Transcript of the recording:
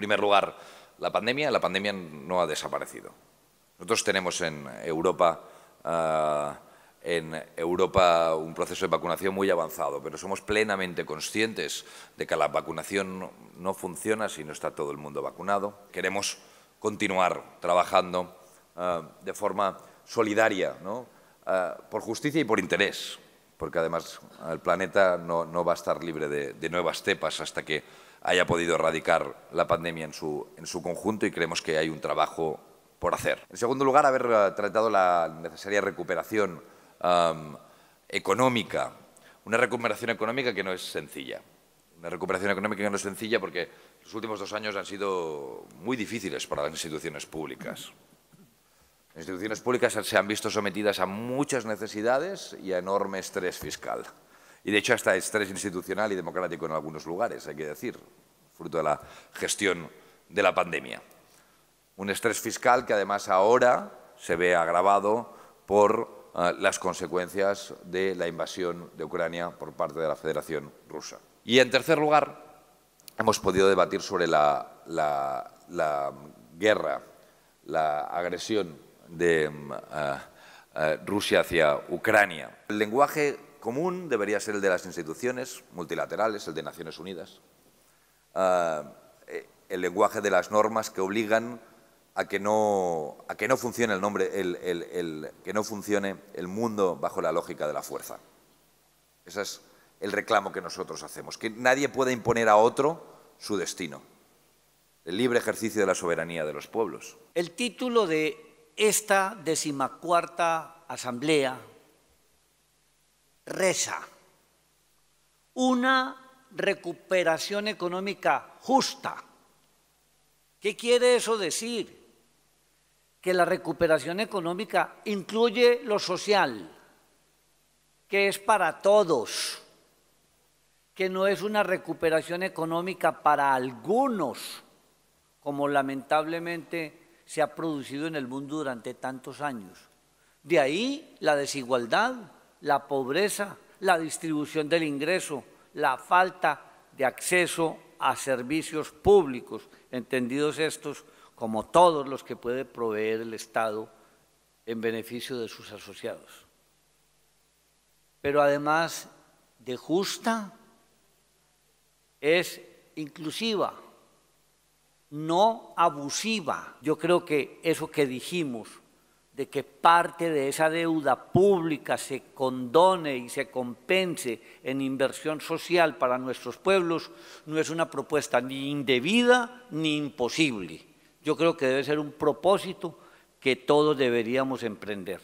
primer lugar, la pandemia. La pandemia no ha desaparecido. Nosotros tenemos en Europa, eh, en Europa un proceso de vacunación muy avanzado, pero somos plenamente conscientes de que la vacunación no funciona si no está todo el mundo vacunado. Queremos continuar trabajando eh, de forma solidaria, eh, por justicia y por interés, porque además el planeta no, va a estar libre de nuevas cepas hasta que haya podido erradicar la pandemia en su, conjunto y creemos que hay un trabajo por hacer. En segundo lugar, haber eh, tratado la necesaria recuperación económica, una recuperación económica que no es sencilla. Una recuperación económica que no es sencilla porque los últimos dos años han sido muy difíciles para las instituciones públicas. Las instituciones públicas se han visto sometidas a muchas necesidades y a enorme estrés fiscal de hecho hasta estrés institucional y democrático en algunos lugares, hay que decir, fruto de la gestión de la pandemia. Un estrés fiscal que además ahora se ve agravado por eh, las consecuencias de la invasión de Ucrania por parte de la Federación Rusa. Y en tercer lugar, hemos podido debatir sobre la, guerra, la agresión de mm, eh, eh, Rusia hacia Ucrania. El lenguaje común debería ser el de las instituciones multilaterales, el de Naciones Unidas, ah, eh, el lenguaje de las normas que obligan a que no, funcione el que no funcione el mundo bajo la lógica de la fuerza. Ese es el reclamo que nosotros hacemos, que nadie pueda imponer a otro su destino. El libre ejercicio de la soberanía de los pueblos. El título de esta decimacuarta asamblea una recuperación económica justa. ¿Qué quiere eso decir? Que la recuperación económica incluye lo social, que es para todos, que no es una recuperación económica para algunos, como lamentablemente se ha producido en el mundo durante tantos años. De ahí la desigualdad la pobreza, la distribución del ingreso, la falta de acceso a servicios públicos, entendidos estos como todos los que puede proveer el Estado en beneficio de sus asociados. Pero además de justa, es inclusiva, no abusiva. Yo creo que eso que dijimos de que parte de esa deuda pública se condone y se compense en inversión social para nuestros pueblos no es una propuesta ni indebida ni imposible. Yo creo que debe ser un propósito que todos deberíamos emprender.